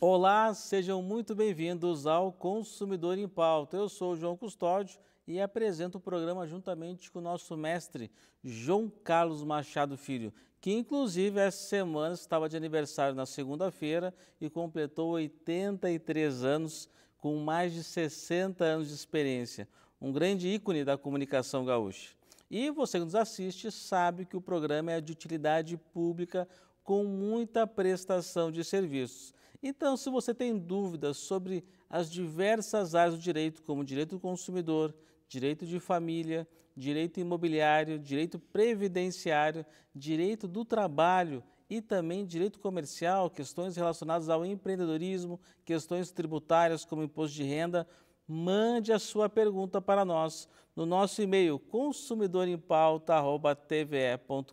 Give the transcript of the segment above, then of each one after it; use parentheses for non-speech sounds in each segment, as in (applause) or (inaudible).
Olá, sejam muito bem-vindos ao Consumidor em Pauta. Eu sou o João Custódio e apresento o programa juntamente com o nosso mestre João Carlos Machado Filho, que inclusive essa semana estava de aniversário na segunda-feira e completou 83 anos com mais de 60 anos de experiência, um grande ícone da comunicação gaúcha. E você que nos assiste sabe que o programa é de utilidade pública com muita prestação de serviços. Então, se você tem dúvidas sobre as diversas áreas do direito, como direito do consumidor, direito de família, direito imobiliário, direito previdenciário, direito do trabalho e também direito comercial, questões relacionadas ao empreendedorismo, questões tributárias como imposto de renda, mande a sua pergunta para nós no nosso e-mail consumidorempauta@tve.com.br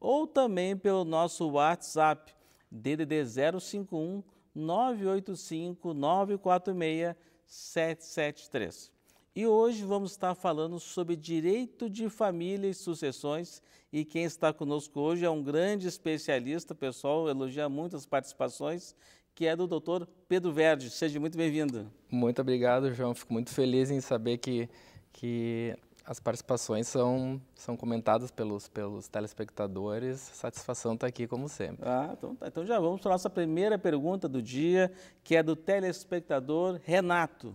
ou também pelo nosso WhatsApp DDD 051 985 946 773. E hoje vamos estar falando sobre direito de família e sucessões. E quem está conosco hoje é um grande especialista, pessoal elogia muitas participações, que é do doutor Pedro Verde. Seja muito bem-vindo. Muito obrigado, João. Fico muito feliz em saber que, que as participações são, são comentadas pelos, pelos telespectadores. Satisfação estar aqui, como sempre. Ah, então, tá. então já vamos para a nossa primeira pergunta do dia, que é do telespectador Renato.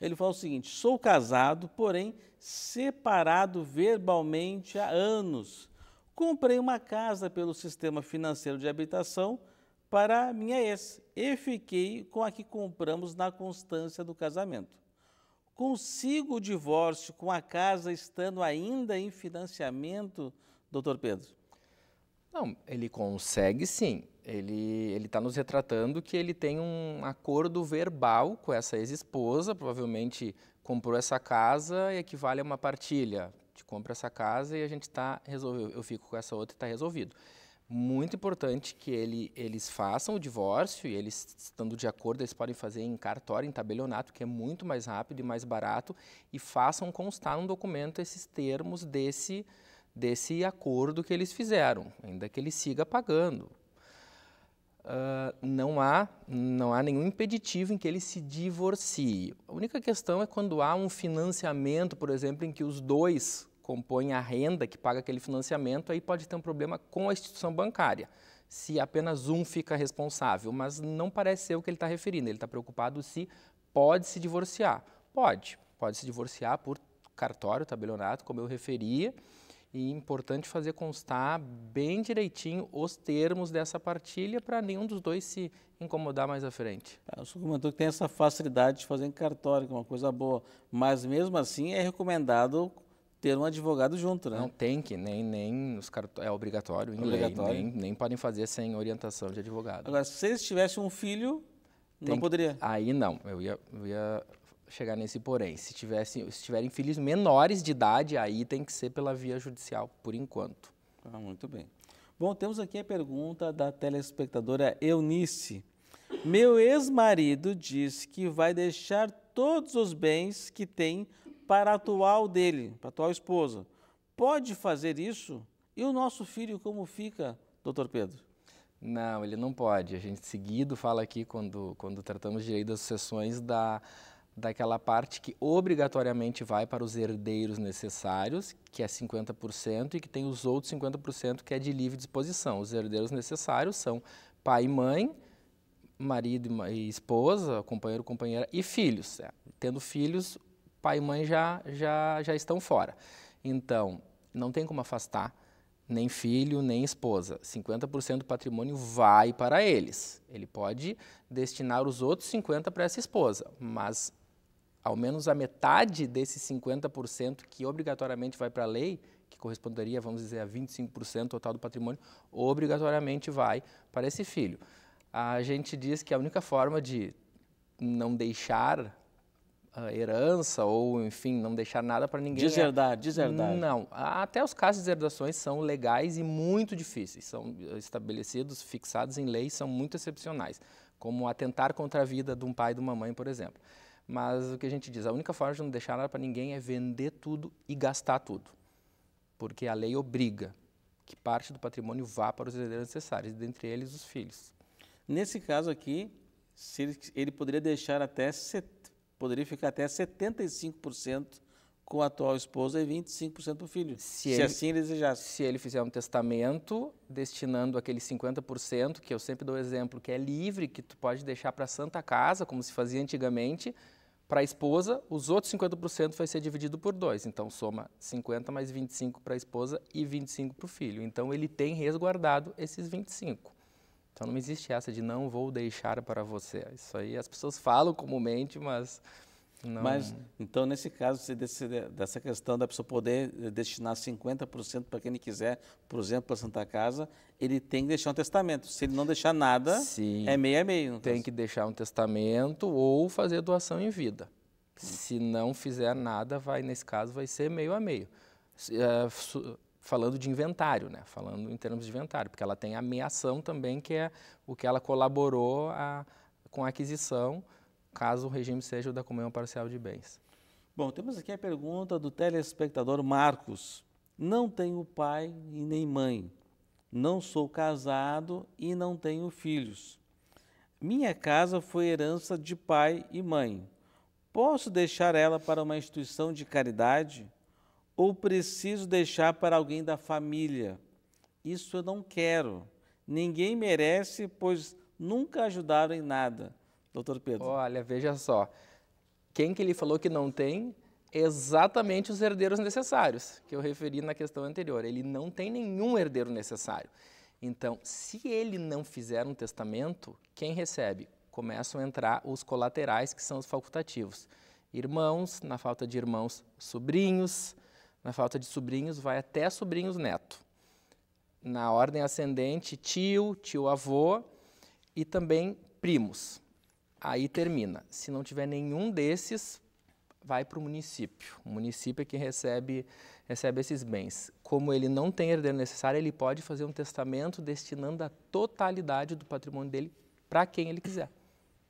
Ele fala o seguinte: sou casado, porém separado verbalmente há anos. Comprei uma casa pelo sistema financeiro de habitação para minha ex e fiquei com a que compramos na constância do casamento. Consigo o divórcio com a casa estando ainda em financiamento, doutor Pedro? Não, ele consegue sim ele ele está nos retratando que ele tem um acordo verbal com essa ex-esposa, provavelmente comprou essa casa e equivale a uma partilha. Te compra essa casa e a gente está resolvido. Eu fico com essa outra e está resolvido. Muito importante que ele, eles façam o divórcio e eles estando de acordo, eles podem fazer em cartório, em tabelionato, que é muito mais rápido e mais barato, e façam constar num documento esses termos desse desse acordo que eles fizeram, ainda que ele siga pagando. Ah, não, há, não há nenhum impeditivo em que ele se divorcie. A única questão é quando há um financiamento, por exemplo, em que os dois compõem a renda que paga aquele financiamento, aí pode ter um problema com a instituição bancária se apenas um fica responsável, mas não parece ser o que ele está referindo. Ele está preocupado se pode se divorciar. Pode, pode se divorciar por cartório, tabelionato, como eu referia, e é importante fazer constar bem direitinho os termos dessa partilha para nenhum dos dois se incomodar mais à frente. É, o senhor comentou que tem essa facilidade de fazer em cartório, que é uma coisa boa, mas mesmo assim é recomendado ter um advogado junto, né? Não tem que, nem, nem os cartórios, é obrigatório, em obrigatório. Lei, nem, nem podem fazer sem orientação de advogado. Agora, se eles tivessem um filho, tem não poderia? Que, aí não, eu ia, eu ia chegar nesse porém. Se, tivessem, se tiverem filhos menores de idade, aí tem que ser pela via judicial, por enquanto. Ah, muito bem. Bom, temos aqui a pergunta da telespectadora Eunice. Meu ex-marido disse que vai deixar todos os bens que tem para a atual dele, para a atual esposa. Pode fazer isso? E o nosso filho como fica, doutor Pedro? Não, ele não pode. A gente seguido fala aqui, quando, quando tratamos de lei das sucessões, da, daquela parte que obrigatoriamente vai para os herdeiros necessários, que é 50%, e que tem os outros 50% que é de livre disposição. Os herdeiros necessários são pai e mãe, marido e esposa, companheiro, companheira e filhos. É. Tendo filhos, pai e mãe já, já, já estão fora. Então, não tem como afastar nem filho, nem esposa. 50% do patrimônio vai para eles. Ele pode destinar os outros 50% para essa esposa, mas ao menos a metade desses 50% que obrigatoriamente vai para a lei, que corresponderia, vamos dizer, a 25% total do patrimônio, obrigatoriamente vai para esse filho. A gente diz que a única forma de não deixar ah, herança ou, enfim, não deixar nada para ninguém. É deserdar, é... deserdar. Não, até os casos de deserdações são legais e muito difíceis. São estabelecidos, fixados em lei, são muito excepcionais, como atentar contra a vida de um pai e de uma mãe, por exemplo. Mas o que a gente diz, a única forma de não deixar nada para ninguém é vender tudo e gastar tudo. Porque a lei obriga que parte do patrimônio vá para os herdeiros necessários, dentre eles os filhos. Nesse caso aqui, ele, ele, poderia deixar até poderia ficar até 75% com a atual esposa e 25% para o filho, se, se ele, assim ele desejasse. Se ele fizer um testamento destinando aquele 50%, que eu sempre dou exemplo, que é livre, que tu pode deixar para a Santa Casa, como se fazia antigamente, para a esposa, os outros 50% vai ser dividido por dois. Então, soma 50 mais 25 para a esposa e 25 para o filho. Então, ele tem resguardado esses 25. Então, não existe essa de não vou deixar para você. Isso aí as pessoas falam comumente, mas não. Mas, então, nesse caso, dessa questão da pessoa poder eh, destinar 50% para quem ele quiser, por exemplo, para Santa Casa, ele tem que deixar um testamento. Se ele não deixar nada, Sim. é meio a meio. Então. Tem caso. que deixar um testamento ou fazer doação em vida. Se não fizer nada, vai nesse caso, vai ser meio a meio. Uh, falando de inventário, né? Falando em termos de inventário, porque ela tem a meação também, que é o que ela colaborou a, com a aquisição, caso o regime seja o da comunhão parcial de bens. Bom, temos aqui a pergunta do telespectador Marcos. Não tenho pai e nem mãe. Não sou casado e não tenho filhos. Minha casa foi herança de pai e mãe. Posso deixar ela para uma instituição de caridade ou preciso deixar para alguém da família? Isso eu não quero. Ninguém merece, pois nunca ajudaram em nada doutor Pedro? Olha, veja só. Quem que ele falou que não tem? Exatamente os herdeiros necessários, que eu referi na questão anterior. Ele não tem nenhum herdeiro necessário. Então, se ele não fizer um testamento, quem recebe? Começam a entrar os colaterais, que são os facultativos. Irmãos, na falta de irmãos, sobrinhos, na falta de sobrinhos, vai até sobrinhos neto. Na ordem ascendente, tio, tio-avô e também primos. Aí termina. Se não tiver nenhum desses, vai para o município. O município é que recebe, recebe esses bens. Como ele não tem herdeiro necessário, ele pode fazer um testamento destinando a totalidade do patrimônio dele para quem ele quiser.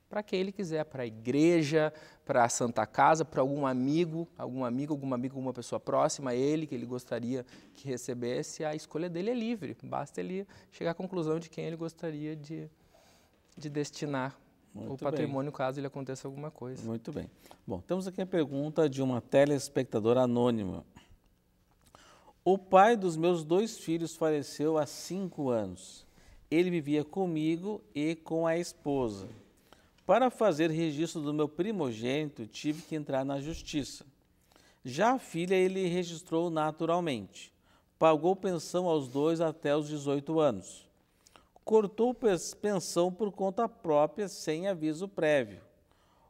Para quem ele quiser, para a igreja, para a Santa Casa, para algum amigo, algum amigo, alguma amigo, alguma pessoa próxima a ele, que ele gostaria que recebesse, a escolha dele é livre. Basta ele chegar à conclusão de quem ele gostaria de, de destinar muito o patrimônio, bem. caso ele aconteça alguma coisa. Muito bem. Bom, temos aqui a pergunta de uma telespectadora anônima. O pai dos meus dois filhos faleceu há cinco anos. Ele vivia comigo e com a esposa. Para fazer registro do meu primogênito, tive que entrar na justiça. Já a filha ele registrou naturalmente. Pagou pensão aos dois até os 18 anos cortou pensão por conta própria sem aviso prévio.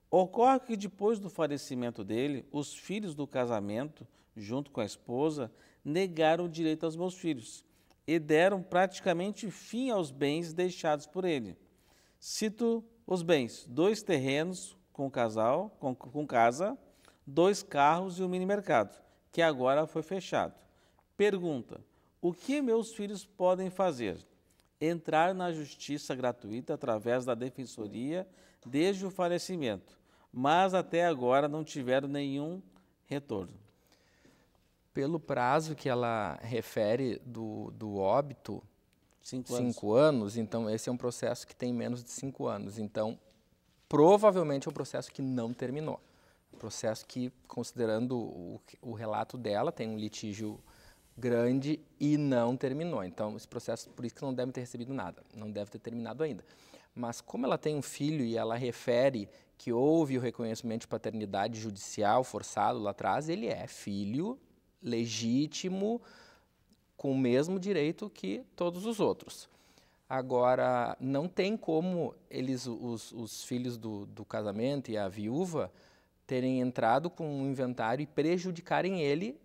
Ocorre que depois do falecimento dele, os filhos do casamento, junto com a esposa, negaram o direito aos meus filhos e deram praticamente fim aos bens deixados por ele. Cito os bens: dois terrenos com casal, com, com casa, dois carros e um mini mercado, que agora foi fechado. Pergunta: o que meus filhos podem fazer? entrar na justiça gratuita através da defensoria desde o falecimento, mas até agora não tiveram nenhum retorno. Pelo prazo que ela refere do, do óbito, cinco, cinco anos. anos, então esse é um processo que tem menos de cinco anos. Então, provavelmente é um processo que não terminou. processo que, considerando o, o relato dela, tem um litígio grande e não terminou. Então, esse processo, por isso que não deve ter recebido nada, não deve ter terminado ainda. Mas como ela tem um filho e ela refere que houve o reconhecimento de paternidade judicial forçado lá atrás, ele é filho legítimo com o mesmo direito que todos os outros. Agora, não tem como eles, os, os filhos do, do casamento e a viúva, terem entrado com um inventário e prejudicarem ele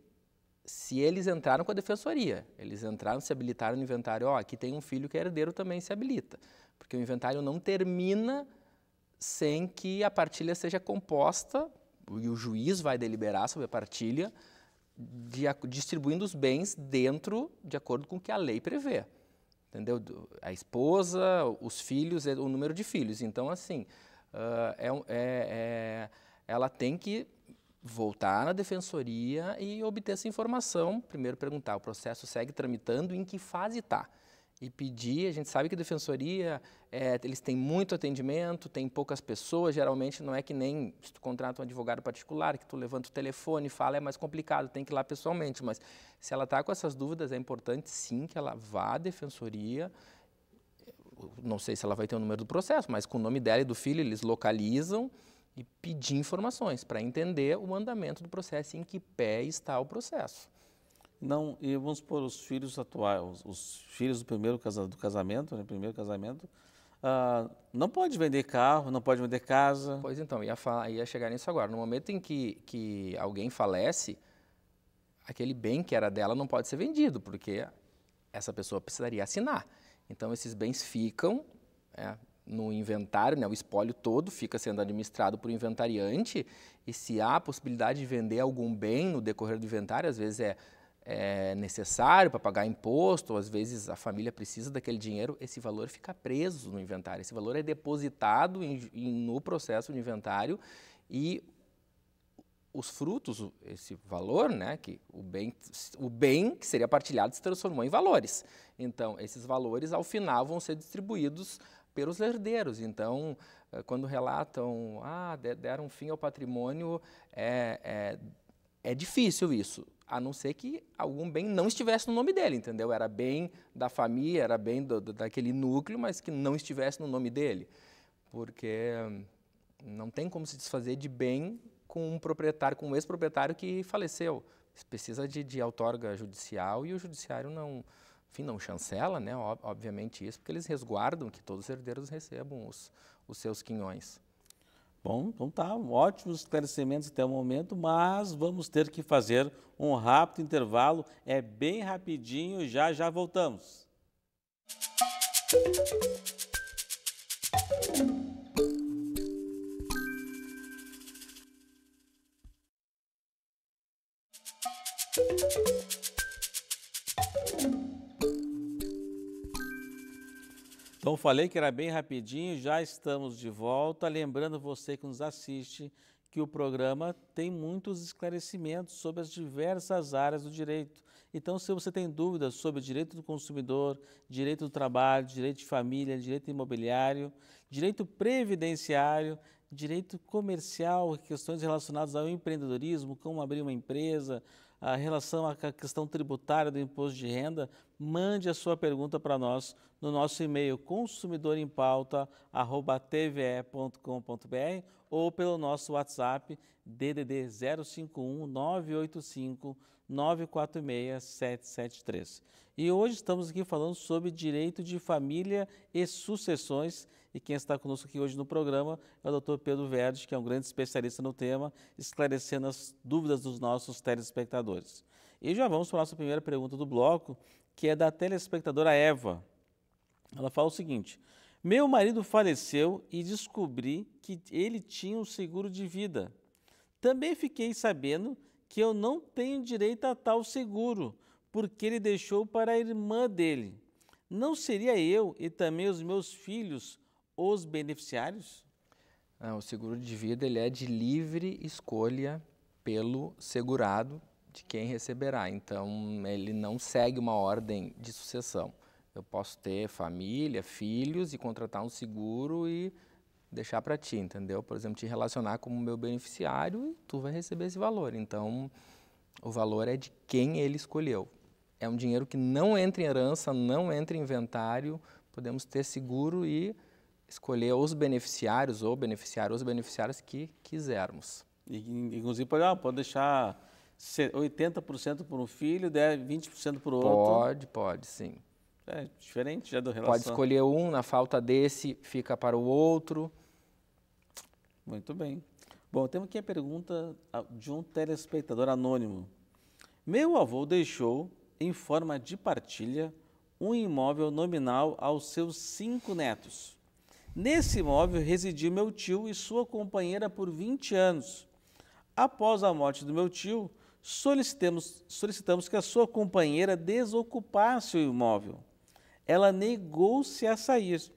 se eles entraram com a defensoria, eles entraram, se habilitaram no inventário, ó, oh, aqui tem um filho que é herdeiro também se habilita, porque o inventário não termina sem que a partilha seja composta e o juiz vai deliberar sobre a partilha, de, distribuindo os bens dentro de acordo com o que a lei prevê. Entendeu? A esposa, os filhos, é, o número de filhos. Então, assim, uh, é, é, é, ela tem que voltar na defensoria e obter essa informação. Primeiro perguntar, o processo segue tramitando, em que fase está? E pedir, a gente sabe que a defensoria, é, eles têm muito atendimento, tem poucas pessoas, geralmente não é que nem se tu contrata um advogado particular, que tu levanta o telefone e fala, é mais complicado, tem que ir lá pessoalmente, mas se ela está com essas dúvidas, é importante sim que ela vá à defensoria, não sei se ela vai ter o número do processo, mas com o nome dela e do filho, eles localizam, e pedir informações para entender o andamento do processo, em que pé está o processo. Não, e vamos supor, os filhos atuais, os, os filhos do primeiro casa, do casamento, né, primeiro casamento, ah, não pode vender carro, não pode vender casa. Pois então, ia, falar, ia chegar nisso agora. No momento em que, que alguém falece, aquele bem que era dela não pode ser vendido, porque essa pessoa precisaria assinar. Então, esses bens ficam, é, no inventário, né, o espólio todo fica sendo administrado por inventariante e se há a possibilidade de vender algum bem no decorrer do inventário, às vezes é, é necessário para pagar imposto, ou às vezes a família precisa daquele dinheiro, esse valor fica preso no inventário, esse valor é depositado em, em, no processo de inventário e os frutos, esse valor, né, que o bem, o bem que seria partilhado se transformou em valores. Então, esses valores ao final vão ser distribuídos pelos herdeiros. Então, eh, quando relatam, ah, deram fim ao patrimônio, é, é, é difícil isso a não ser que algum bem não estivesse no nome dele, entendeu? Era bem da família, era bem do, do, daquele núcleo, mas que não estivesse no nome dele. Porque hum, não tem como se desfazer de bem com um proprietário, com um ex-proprietário que faleceu. precisa de, de outorga judicial e o judiciário não, enfim, não chancela, né, obviamente isso, porque eles resguardam que todos os herdeiros recebam os, os seus quinhões. Bom, então tá, ótimos esclarecimentos até o momento, mas vamos ter que fazer um rápido intervalo, é bem rapidinho, já já voltamos. Então falei que era bem rapidinho, já estamos de volta. Lembrando você que nos assiste que o programa tem muitos esclarecimentos sobre as diversas áreas do direito. Então, se você tem dúvidas sobre direito do consumidor, direito do trabalho, direito de família, direito imobiliário, direito previdenciário, direito comercial, questões relacionadas ao empreendedorismo, como abrir uma empresa, a relação à questão tributária do imposto de renda, mande a sua pergunta para nós no nosso e-mail consumidorempauta@tve.com.br ou pelo nosso WhatsApp DDD 051 985 946 773. E hoje estamos aqui falando sobre direito de família e sucessões e quem está conosco aqui hoje no programa é o doutor Pedro Verde, que é um grande especialista no tema, esclarecendo as dúvidas dos nossos telespectadores. E já vamos para a nossa primeira pergunta do bloco, que é da telespectadora Eva. Ela fala o seguinte: Meu marido faleceu e descobri que ele tinha um seguro de vida. Também fiquei sabendo que eu não tenho direito a tal seguro, porque ele deixou para a irmã dele. Não seria eu e também os meus filhos os beneficiários? Ah, o seguro de vida ele é de livre escolha pelo segurado de quem receberá. Então, ele não segue uma ordem de sucessão. Eu posso ter família, filhos e contratar um seguro e deixar para ti, entendeu? Por exemplo, te relacionar como meu beneficiário e tu vai receber esse valor. Então, o valor é de quem ele escolheu. É um dinheiro que não entra em herança, não entra em inventário, podemos ter seguro e escolher os beneficiários ou beneficiar os beneficiários que quisermos. E, inclusive, pode, ah, pode deixar 80% por um filho, 20% por outro? Pode, pode, sim. É diferente já do relação. Pode escolher um, na falta desse, fica para o outro. Muito bem. Bom, temos aqui a pergunta ah, de um telespectador anônimo. Meu avô deixou, em forma de partilha, um imóvel nominal aos seus cinco netos. Nesse imóvel residiu meu tio e sua companheira por 20 anos. Após a morte do meu tio, solicitamos, solicitamos que a sua companheira desocupasse o imóvel. Ela negou-se a sair.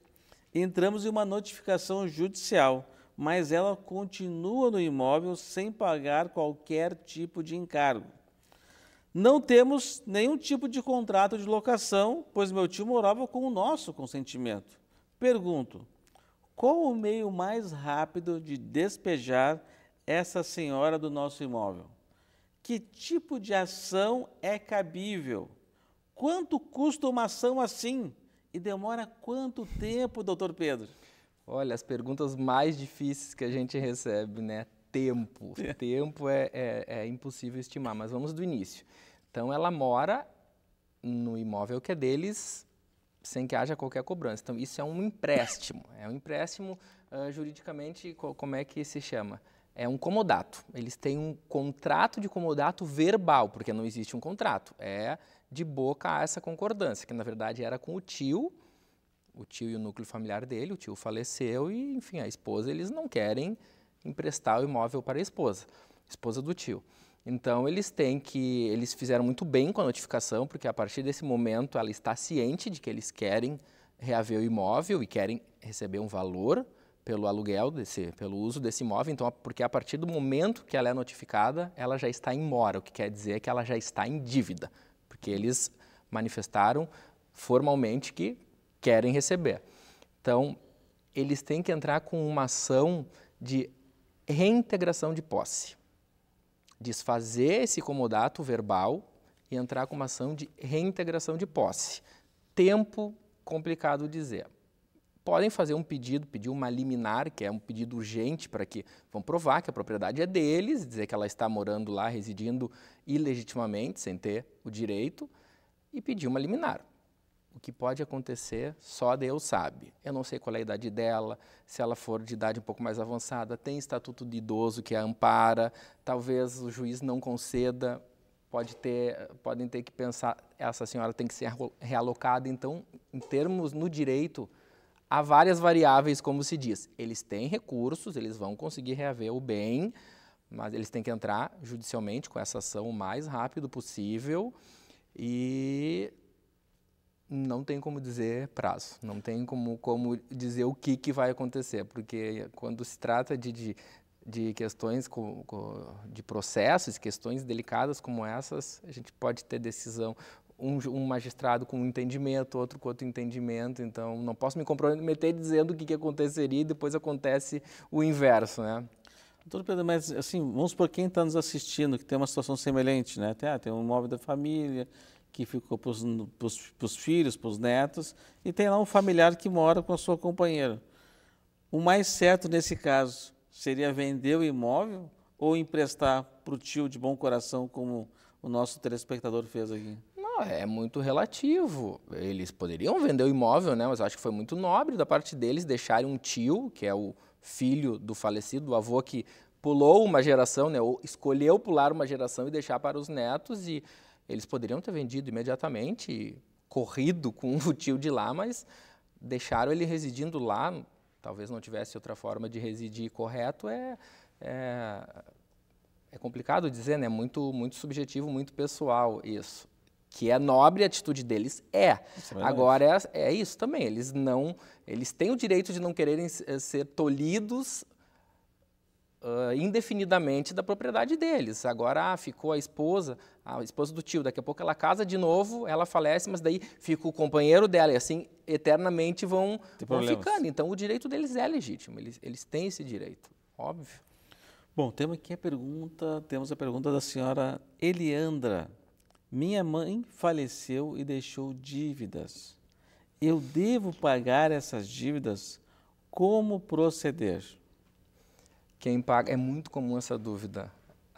Entramos em uma notificação judicial, mas ela continua no imóvel sem pagar qualquer tipo de encargo. Não temos nenhum tipo de contrato de locação, pois meu tio morava com o nosso consentimento. Pergunto: qual o meio mais rápido de despejar essa senhora do nosso imóvel? Que tipo de ação é cabível? Quanto custa uma ação assim? E demora quanto tempo, doutor Pedro? Olha, as perguntas mais difíceis que a gente recebe, né? Tempo. (laughs) É. Tempo é, é, é impossível estimar, mas vamos do início. Então, ela mora no imóvel que é deles sem que haja qualquer cobrança. Então, isso é um empréstimo. É um empréstimo, uh, juridicamente, co como é que se chama? É um comodato. Eles têm um contrato de comodato verbal, porque não existe um contrato. É de boca a essa concordância, que na verdade era com o tio, o tio e o núcleo familiar dele, o tio faleceu e, enfim, a esposa, eles não querem emprestar o imóvel para a esposa, esposa do tio. Então eles têm que, eles fizeram muito bem com a notificação, porque a partir desse momento ela está ciente de que eles querem reaver o imóvel e querem receber um valor pelo aluguel desse, pelo uso desse imóvel. Então, porque a partir do momento que ela é notificada, ela já está em mora, o que quer dizer que ela já está em dívida, porque eles manifestaram formalmente que querem receber. Então, eles têm que entrar com uma ação de reintegração de posse desfazer esse comodato verbal e entrar com uma ação de reintegração de posse. Tempo complicado dizer. Podem fazer um pedido, pedir uma liminar, que é um pedido urgente para que vão provar que a propriedade é deles, dizer que ela está morando lá, residindo ilegitimamente, sem ter o direito, e pedir uma liminar o que pode acontecer, só Deus sabe. Eu não sei qual é a idade dela, se ela for de idade um pouco mais avançada, tem estatuto de idoso que a ampara, talvez o juiz não conceda, pode ter, podem ter que pensar, essa senhora tem que ser realocada. Então, em termos no direito, há várias variáveis, como se diz. Eles têm recursos, eles vão conseguir reaver o bem, mas eles têm que entrar judicialmente com essa ação o mais rápido possível e não tem como dizer prazo, não tem como, como dizer o que, que vai acontecer, porque quando se trata de, de, de questões com de processos, questões delicadas como essas, a gente pode ter decisão um, um, magistrado com um entendimento, outro com outro entendimento, então não posso me comprometer dizendo o que, que aconteceria e depois acontece o inverso, né? Doutor Pedro, mas assim, vamos supor quem está nos assistindo que tem uma situação semelhante, né? Tem, ah, tem um móvel da família, que ficou para os filhos, para os netos, e tem lá um familiar que mora com a sua companheira. O mais certo nesse caso seria vender o imóvel ou emprestar para o tio de bom coração, como o nosso telespectador fez aqui? Não, é muito relativo. Eles poderiam vender o imóvel, né? Mas acho que foi muito nobre da parte deles deixarem um tio, que é o filho do falecido, do avô que pulou uma geração, né? Ou escolheu pular uma geração e deixar para os netos e eles poderiam ter vendido imediatamente, corrido com (laughs) o tio de lá, mas deixaram ele residindo lá. Talvez não tivesse outra forma de residir correto. É, é, é complicado dizer, né? Muito, muito subjetivo, muito pessoal isso. Que é nobre a atitude deles, é. é Agora, é, é isso também. Eles não, eles têm o direito de não quererem eh, ser tolhidos Uh, indefinidamente da propriedade deles. Agora, ah, ficou a esposa a esposa do tio, daqui a pouco ela casa de novo, ela falece, mas daí fica o companheiro dela e assim eternamente vão, vão ficando. Então o direito deles é legítimo, eles, eles têm esse direito, óbvio. Bom, temos aqui a pergunta, temos a pergunta da senhora Eliandra. Minha mãe faleceu e deixou dívidas. Eu devo pagar essas dívidas? Como proceder? Quem paga é muito comum essa dúvida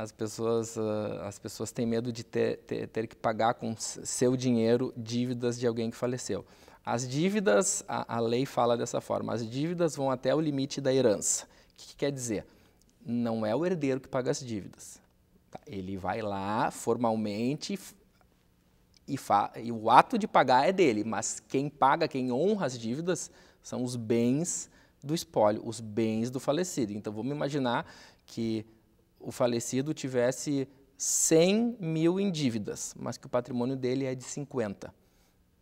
as pessoas, ah, as pessoas têm medo de ter, ter, ter, que pagar com seu dinheiro dívidas de alguém que faleceu. As dívidas, a, a lei fala dessa forma, as dívidas vão até o limite da herança. O que, que quer dizer? Não é o herdeiro que paga as dívidas. Tá? Ele vai lá formalmente e, e o ato de pagar é dele, mas quem paga, quem honra as dívidas são os bens do espólio, os bens do falecido. Então vamos imaginar que o falecido tivesse 100 mil em dívidas, mas que o patrimônio dele é de 50.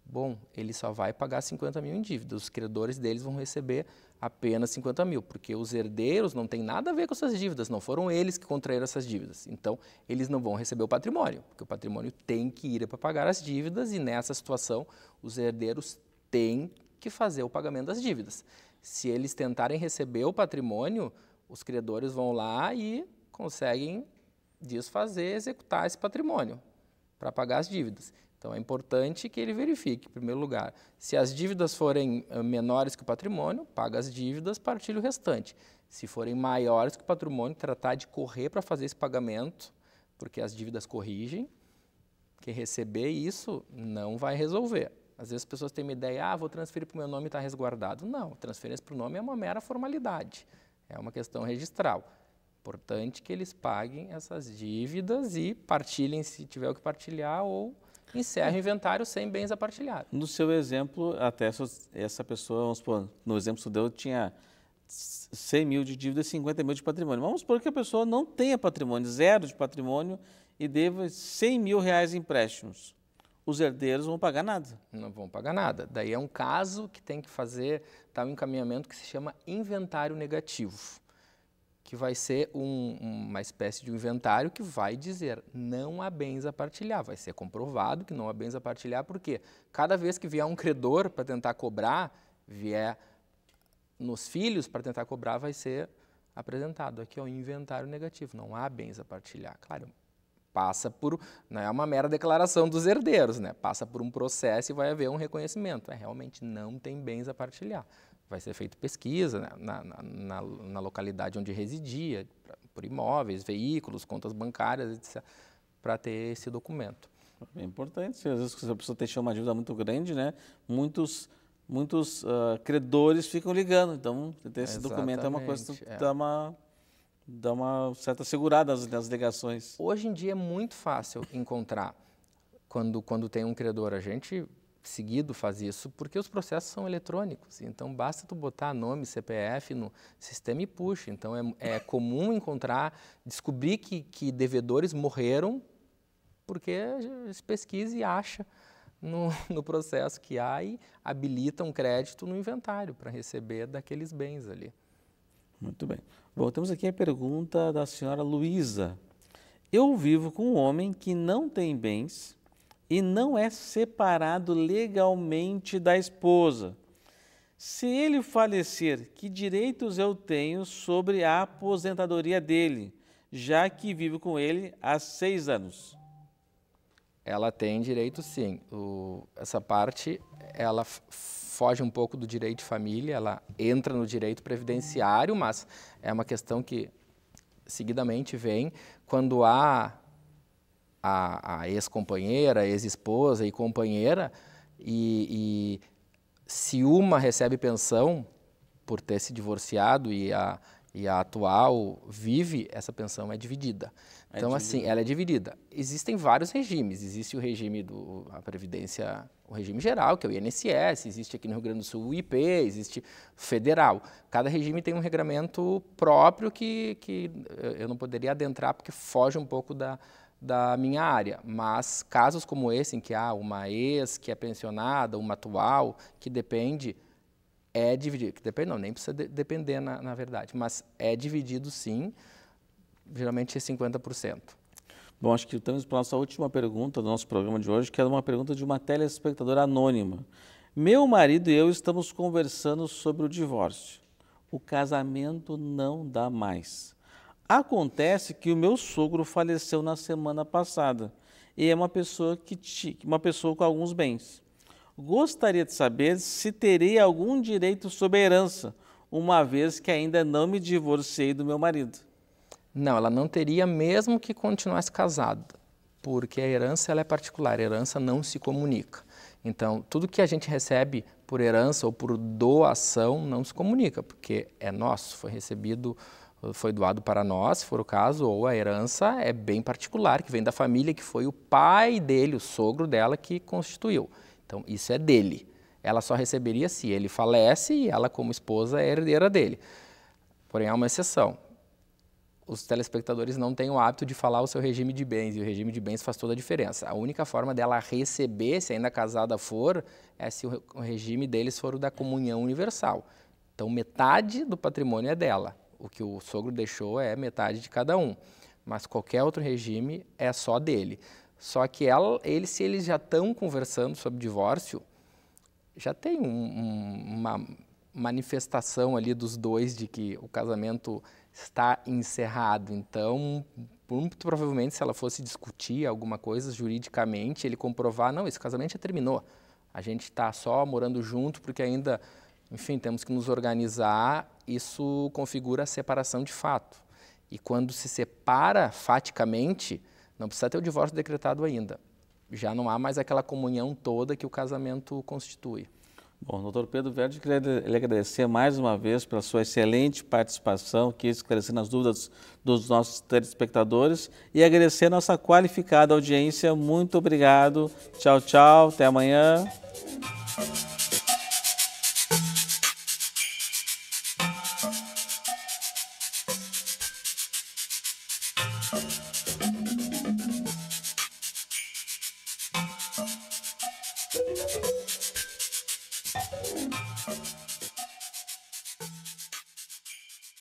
Bom, ele só vai pagar 50 mil em dívidas, os credores deles vão receber apenas 50 mil, porque os herdeiros não têm nada a ver com essas dívidas, não foram eles que contraíram essas dívidas. Então, eles não vão receber o patrimônio, porque o patrimônio tem que ir para pagar as dívidas e nessa situação os herdeiros têm que fazer o pagamento das dívidas. Se eles tentarem receber o patrimônio, os credores vão lá e conseguem desfazer, executar esse patrimônio para pagar as dívidas. Então é importante que ele verifique, em primeiro lugar, se as dívidas forem eh, menores que o patrimônio, paga as dívidas, partilha o restante. Se forem maiores que o patrimônio, tratar de correr para fazer esse pagamento, porque as dívidas corrigem. Que receber isso não vai resolver. Às vezes as pessoas têm uma ideia, ah, vou transferir para o meu nome e está resguardado. Não, transferência para o nome é uma mera formalidade, é uma questão registral. Importante que eles paguem essas dívidas e partilhem se tiver o que partilhar ou encerrem o inventário sem bens a partilhar. No seu exemplo, até essa, essa pessoa, vamos supor, no exemplo que você deu, tinha 100 mil de dívida e 50 mil de patrimônio. Vamos supor que a pessoa não tenha patrimônio, zero de patrimônio, e deva 100 mil reais em empréstimos. Os herdeiros vão pagar nada. Não vão pagar nada. Daí é um caso que tem que fazer tal tá, um encaminhamento que se chama inventário negativo que vai ser um, uma espécie de um inventário que vai dizer não há bens a partilhar. Vai ser comprovado que não há bens a partilhar, porque cada vez que vier um credor para tentar cobrar, vier nos filhos para tentar cobrar, vai ser apresentado. Aqui é o inventário negativo, não há bens a partilhar. Claro, passa por, não né, é uma mera declaração dos herdeiros, né? passa por um processo e vai haver um reconhecimento. É, realmente não tem bens a partilhar vai ser feita pesquisa né, na, na, na, localidade onde residia, pra, por imóveis, veículos, contas bancárias, etc., para ter esse documento. É importante, às vezes se a pessoa tem uma dívida muito grande, né? Muitos, muitos uh, credores ficam ligando, então ter esse Exatamente, documento é uma coisa é. que é. dá uma dá uma certa segurada nas, nas ligações. Hoje em dia é muito fácil encontrar quando quando tem um credor, a gente seguido faz isso, porque os processos são eletrônicos, então basta tu botar nome, CPF no sistema e puxa. Então é, é comum encontrar, descobrir que, que devedores morreram porque se pesquisa e acha no, (laughs) no, processo que há e habilita um crédito no inventário para receber daqueles bens ali. Muito bem. Voltamos aqui a pergunta da senhora Luísa. Eu vivo com um homem que não tem bens e não é separado legalmente da esposa. Se ele falecer, que direitos eu tenho sobre a aposentadoria dele, já que vivo com ele há seis anos? Ela tem direito, sim. O, essa parte, ela foge um pouco do direito de família, ela entra no direito previdenciário, mas é uma questão que seguidamente vem quando há a, a ex-companheira, ex-esposa e companheira, e, e, se uma recebe pensão por ter se divorciado e a, e a atual vive, essa pensão é dividida. É então, assim, dividida. assim, ela é dividida. Existem vários regimes. Existe o regime da Previdência, o regime geral, que é o INSS, existe aqui no Rio Grande do Sul o IP, existe federal. Cada regime tem um regramento próprio que, que eu não poderia adentrar, porque foge um pouco da, da minha área, mas casos como esse em que há ah, uma ex que é pensionada, uma atual que depende é dividido, que depende não, nem precisa de, depender na, na verdade, mas é dividido sim, geralmente é 50%. Bom, acho que estamos para a nossa última pergunta do nosso programa de hoje, que é uma pergunta de uma telespectadora anônima. Meu marido e eu estamos conversando sobre o divórcio. O casamento não dá mais. Acontece que o meu sogro faleceu na semana passada e é uma pessoa que uma pessoa com alguns bens. Gostaria de saber se terei algum direito sobre a herança, uma vez que ainda não me divorciei do meu marido. Não, ela não teria mesmo que continuasse casada, porque a herança ela é particular, a herança não se comunica. Então, tudo que a gente recebe por herança ou por doação não se comunica, porque é nosso, foi recebido foi doado para nós, se for o caso, ou a herança é bem particular, que vem da família, que foi o pai dele, o sogro dela, que constituiu. Então, isso é dele. Ela só receberia se ele falece e ela, como esposa, é herdeira dele. Porém, há uma exceção. Os telespectadores não têm o hábito de falar o seu regime de bens, e o regime de bens faz toda a diferença. A única forma dela receber, se ainda casada for, é se o regime deles for o da comunhão universal. Então, metade do patrimônio é dela o que o sogro deixou é metade de cada um. Mas qualquer outro regime é só dele. Só que ela, ele, se eles já estão conversando sobre divórcio, já tem um, um, uma manifestação ali dos dois de que o casamento está encerrado. Então, muito provavelmente, se ela fosse discutir alguma coisa juridicamente, ele comprovar, não, esse casamento já terminou. A gente está só morando junto porque ainda enfim, temos que nos organizar. Isso configura a separação de fato. E quando se separa faticamente, não precisa ter o divórcio decretado ainda. Já não há mais aquela comunhão toda que o casamento constitui. Bom, doutor Pedro Verde, queria lhe agradecer mais uma vez pela sua excelente participação, que esclarecendo as dúvidas dos nossos telespectadores, e agradecer a nossa qualificada audiência. Muito obrigado. Tchau, tchau. Até amanhã.